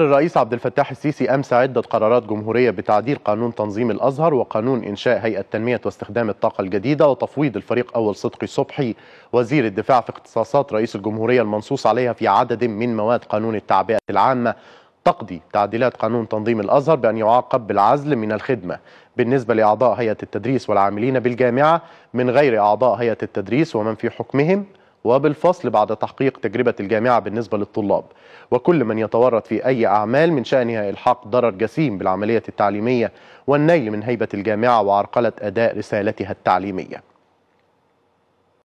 الرئيس عبد الفتاح السيسي امس عده قرارات جمهوريه بتعديل قانون تنظيم الازهر وقانون انشاء هيئه تنميه واستخدام الطاقه الجديده وتفويض الفريق اول صدقي صبحي وزير الدفاع في اختصاصات رئيس الجمهوريه المنصوص عليها في عدد من مواد قانون التعبئه العامه تقضي تعديلات قانون تنظيم الازهر بان يعاقب بالعزل من الخدمه بالنسبه لاعضاء هيئه التدريس والعاملين بالجامعه من غير اعضاء هيئه التدريس ومن في حكمهم وبالفصل بعد تحقيق تجربة الجامعة بالنسبة للطلاب وكل من يتورط في أي أعمال من شأنها إلحاق ضرر جسيم بالعملية التعليمية والنيل من هيبة الجامعة وعرقلة أداء رسالتها التعليمية